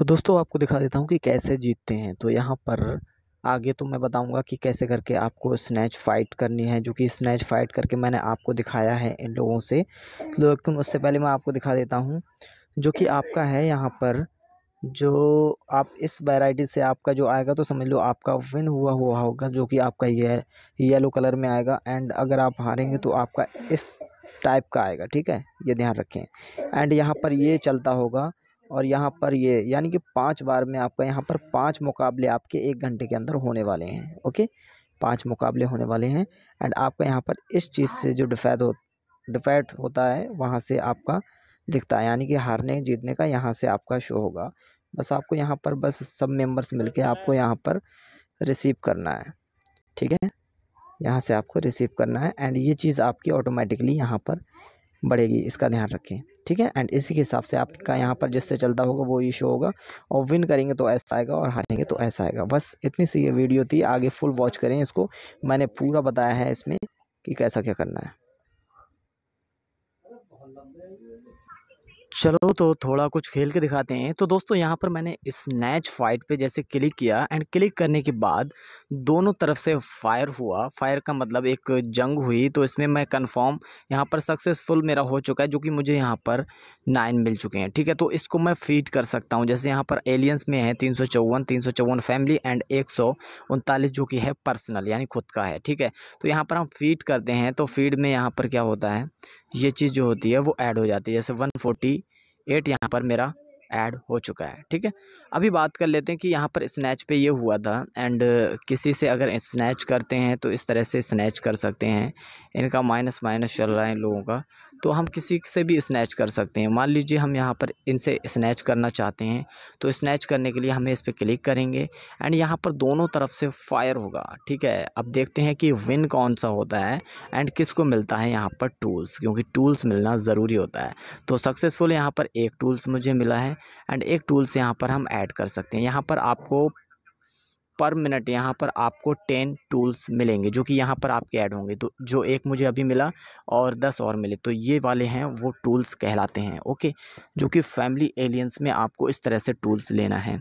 तो दोस्तों आपको दिखा देता हूँ कि कैसे जीतते हैं तो यहाँ पर आगे तो मैं बताऊँगा कि कैसे करके आपको स्नैच फाइट करनी है जो कि स्नैच फाइट करके मैंने आपको दिखाया है इन लोगों से लेकिन उससे पहले मैं आपको दिखा देता हूँ जो कि आपका है यहाँ पर जो आप इस वैरायटी से आपका जो आएगा तो समझ लो आपका विन हुआ हुआ होगा जो कि आपका ये येलो कलर में आएगा एंड अगर आप हारेंगे तो आपका इस टाइप का आएगा ठीक है ये ध्यान रखें एंड यहाँ पर ये चलता होगा और यहाँ पर ये यानी कि पाँच बार में आपका यहाँ पर पाँच मुकाबले आपके एक घंटे के अंदर होने वाले हैं ओके पाँच मुकाबले होने वाले हैं एंड आपका यहाँ पर इस चीज़ से जो डिफेद हो डिफेट होता है वहाँ से आपका दिखता है यानी कि हारने जीतने का यहाँ से आपका शो होगा बस आपको यहाँ पर बस सब मेम्बर्स मिल आपको यहाँ पर रिसीव करना है ठीक है यहाँ से आपको रिसीव करना है एंड ये चीज़ आपकी ऑटोमेटिकली यहाँ पर बढ़ेगी इसका ध्यान रखें ठीक है एंड इसी के हिसाब से आपका यहाँ पर जिससे चलता होगा वो ये शो होगा और विन करेंगे तो ऐसा आएगा और हारेंगे तो ऐसा आएगा बस इतनी सी ये वीडियो थी आगे फुल वॉच करें इसको मैंने पूरा बताया है इसमें कि कैसा क्या करना है चलो तो थोड़ा कुछ खेल के दिखाते हैं तो दोस्तों यहाँ पर मैंने स्नैच फाइट पे जैसे क्लिक किया एंड क्लिक करने के बाद दोनों तरफ से फायर हुआ फायर का मतलब एक जंग हुई तो इसमें मैं कंफर्म यहाँ पर सक्सेसफुल मेरा हो चुका है जो कि मुझे यहाँ पर नाइन मिल चुके हैं ठीक है तो इसको मैं फीड कर सकता हूँ जैसे यहाँ पर एलियंस में है तीन सौ चौवन तीन सौ चौवन फैमिली एंड एक सौ उनतालीस जो कि है पर्सनल यानी खुद का है ठीक है तो यहाँ पर हम फीड करते हैं तो फीड में यहाँ पर क्या होता है ये चीज़ जो होती है वो ऐड हो जाती है जैसे वन फोर्टी एट यहाँ पर मेरा ऐड हो चुका है ठीक है अभी बात कर लेते हैं कि यहाँ पर स्नैच पे ये हुआ था एंड किसी से अगर स्नैच करते हैं तो इस तरह से स्नैच कर सकते हैं इनका माइनस माइनस चल रहा है इन लोगों का तो हम किसी से भी स्नैच कर सकते हैं मान लीजिए हम यहाँ पर इनसे स्नैच करना चाहते हैं तो स्नैच करने के लिए हमें इस पर क्लिक करेंगे एंड यहाँ पर दोनों तरफ से फायर होगा ठीक है अब देखते हैं कि विन कौन सा होता है एंड किसको मिलता है यहाँ पर टूल्स क्योंकि टूल्स मिलना ज़रूरी होता है तो सक्सेसफुल यहाँ पर एक टूल्स मुझे मिला है एंड एक टूल्स यहाँ पर हम ऐड कर सकते हैं यहाँ पर आपको पर मिनट यहाँ पर आपको टेन टूल्स मिलेंगे जो कि यहाँ पर आपके ऐड होंगे तो जो एक मुझे अभी मिला और दस और मिले तो ये वाले हैं वो टूल्स कहलाते हैं ओके जो कि फैमिली एलियंस में आपको इस तरह से टूल्स लेना है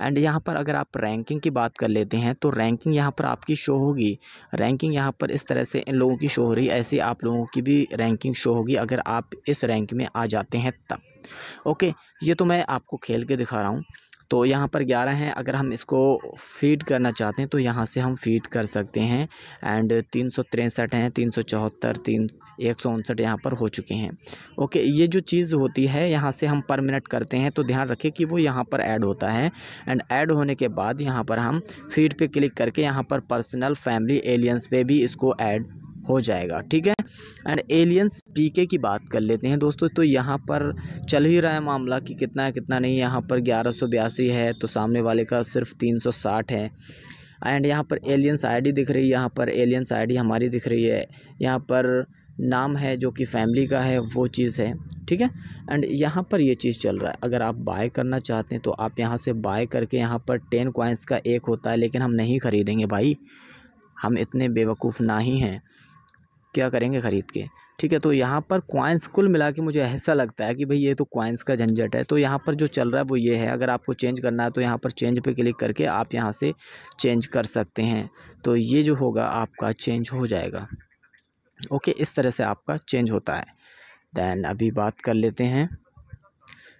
एंड यहाँ पर अगर आप रैंकिंग की बात कर लेते हैं तो रैंकिंग यहाँ पर आपकी शो होगी रैंकिंग यहाँ पर इस तरह से इन लोगों की शो हो रही है ऐसे आप लोगों की भी रैंकिंग शो होगी अगर आप इस रैंक में आ जाते हैं तब ओके ये तो मैं आपको खेल के दिखा रहा हूँ तो यहाँ पर ग्यारह हैं अगर हम इसको फीड करना चाहते हैं तो यहाँ से हम फीड कर सकते हैं एंड तीन सौ तिरसठ हैं तीन सौ चौहत्तर तीन एक सौ उनसठ यहाँ पर हो चुके हैं ओके ये जो चीज़ होती है यहाँ से हम पर मिनट करते हैं तो ध्यान रखें कि वो यहाँ पर ऐड होता है एंड ऐड होने के बाद यहाँ पर हम फीड पे क्लिक करके यहाँ पर पर्सनल फैमिली एलियंस पे भी इसको ऐड हो जाएगा ठीक है एंड एलियंस पीके की बात कर लेते हैं दोस्तों तो यहाँ पर चल ही रहा है मामला कि कितना है कितना नहीं यहाँ पर ग्यारह है तो सामने वाले का सिर्फ तीन है एंड यहाँ पर एलियंस आईडी दिख रही है यहाँ पर एलियंस आईडी हमारी दिख रही है यहाँ पर नाम है जो कि फैमिली का है वो चीज़ है ठीक है एंड यहाँ पर ये चीज़ चल रहा है अगर आप बाय करना चाहते हैं तो आप यहाँ से बाय करके यहाँ पर टेन क्वाइंस का एक होता है लेकिन हम नहीं ख़रीदेंगे भाई हम इतने बेवकूफ़ ना ही हैं क्या करेंगे ख़रीद के ठीक है तो यहाँ पर क्वाइंस कुल मिला के मुझे ऐसा लगता है कि भाई ये तो क्वाइंस का झंझट है तो यहाँ पर जो चल रहा है वो ये है अगर आपको चेंज करना है तो यहाँ पर चेंज पे क्लिक करके आप यहाँ से चेंज कर सकते हैं तो ये जो होगा आपका चेंज हो जाएगा ओके इस तरह से आपका चेंज होता है दैन अभी बात कर लेते हैं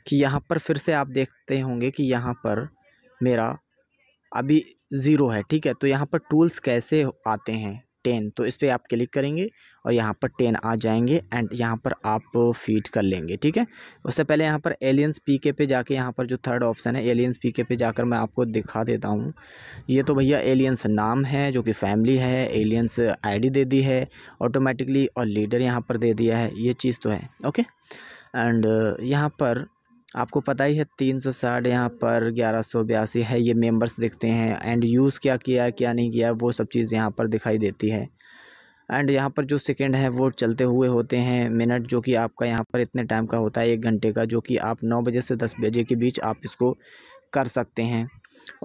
कि यहाँ पर फिर से आप देखते होंगे कि यहाँ पर मेरा अभी ज़ीरो है ठीक है तो यहाँ पर टूल्स कैसे आते हैं टेन तो इस पर आप क्लिक करेंगे और यहाँ पर टेन आ जाएंगे एंड यहाँ पर आप फीड कर लेंगे ठीक है उससे पहले यहाँ पर एलियंस पी के पे जाके यहाँ पर जो थर्ड ऑप्शन है एलियंस पी के पे जाकर मैं आपको दिखा देता हूँ ये तो भैया एलियंस नाम है जो कि फैमिली है एलियंस आई दे दी है ऑटोमेटिकली और लीडर यहाँ पर दे दिया है ये चीज़ तो है ओके एंड यहाँ पर आपको पता ही है तीन सौ साठ यहाँ पर ग्यारह सौ बयासी है ये मेंबर्स दिखते हैं एंड यूज़ क्या किया क्या नहीं किया वो सब चीज़ यहाँ पर दिखाई देती है एंड यहाँ पर जो सेकंड है वो चलते हुए होते हैं मिनट जो कि आपका यहाँ पर इतने टाइम का होता है एक घंटे का जो कि आप नौ बजे से दस बजे के बीच आप इसको कर सकते हैं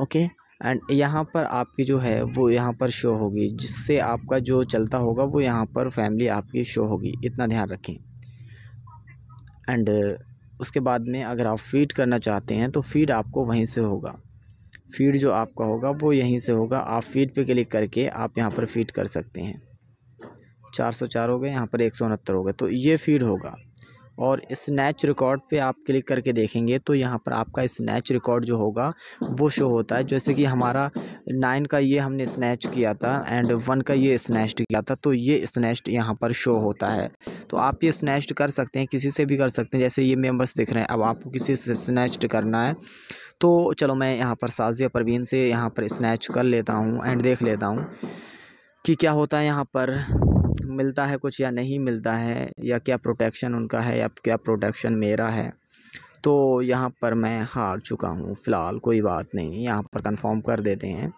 ओके एंड यहाँ पर आपकी जो है वो यहाँ पर शो होगी जिससे आपका जो चलता होगा वो यहाँ पर फैमिली आपकी शो होगी इतना ध्यान रखें एंड उसके बाद में अगर आप फीड करना चाहते हैं तो फीड आपको वहीं से होगा फीड जो आपका होगा वो यहीं से होगा आप फीड पे क्लिक करके आप यहाँ पर फीड कर सकते हैं चार सौ चार हो गए यहाँ पर एक सौ उनहत्तर हो गए तो ये फीड होगा और स्नैच रिकॉर्ड पे आप क्लिक करके देखेंगे तो यहाँ पर आपका स्नैच रिकॉर्ड जो होगा वो शो होता है जैसे कि हमारा नाइन का ये हमने स्नैच किया था एंड वन का ये स्नैच्ड किया था तो ये स्नैच्ड यहाँ पर शो होता है तो आप ये स्नैच्ड कर सकते हैं किसी से भी कर सकते हैं जैसे ये मेम्बर्स दिख रहे हैं अब आपको किसी से स्नैच करना है तो चलो मैं यहाँ पर साजिया परवीन से यहाँ पर स्नैच कर लेता हूँ एंड देख लेता हूँ कि क्या होता है यहाँ पर मिलता है कुछ या नहीं मिलता है या क्या प्रोटेक्शन उनका है या क्या प्रोटेक्शन मेरा है तो यहाँ पर मैं हार चुका हूँ फ़िलहाल कोई बात नहीं यहाँ पर कंफर्म कर देते हैं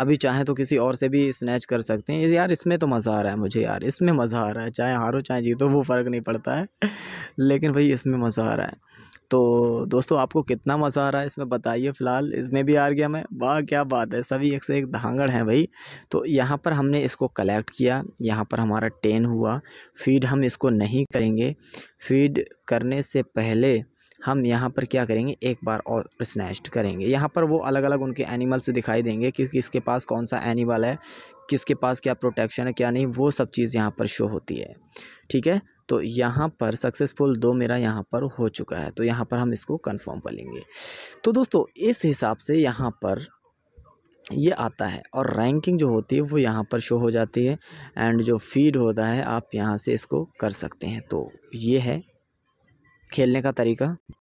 अभी चाहें तो किसी और से भी स्नैच कर सकते हैं यार इसमें तो मज़ा आ रहा है मुझे यार इसमें मज़ा आ रहा है चाहे हारो चाहे जीतो वो फ़र्क नहीं पड़ता है लेकिन भाई इसमें मज़ा आ रहा है तो दोस्तों आपको कितना मज़ा आ रहा है इसमें बताइए फ़िलहाल इसमें भी आ गया मैं वाह क्या बात है सभी एक से एक धांगड़ हैं भाई तो यहाँ पर हमने इसको कलेक्ट किया यहाँ पर हमारा टेन हुआ फीड हम इसको नहीं करेंगे फीड करने से पहले हम यहाँ पर क्या करेंगे एक बार और स्नैश्ड करेंगे यहाँ पर वो अलग अलग उनके एनिमल्स दिखाई देंगे कि किसके पास कौन सा एनिमल है किसके पास क्या प्रोटेक्शन है क्या नहीं वो सब चीज़ यहाँ पर शो होती है ठीक है तो यहाँ पर सक्सेसफुल दो मेरा यहाँ पर हो चुका है तो यहाँ पर हम इसको कन्फर्म कर लेंगे तो दोस्तों इस हिसाब से यहाँ पर ये आता है और रैंकिंग जो होती है वो यहाँ पर शो हो जाती है एंड जो फीड होता है आप यहाँ से इसको कर सकते हैं तो ये है खेलने का तरीका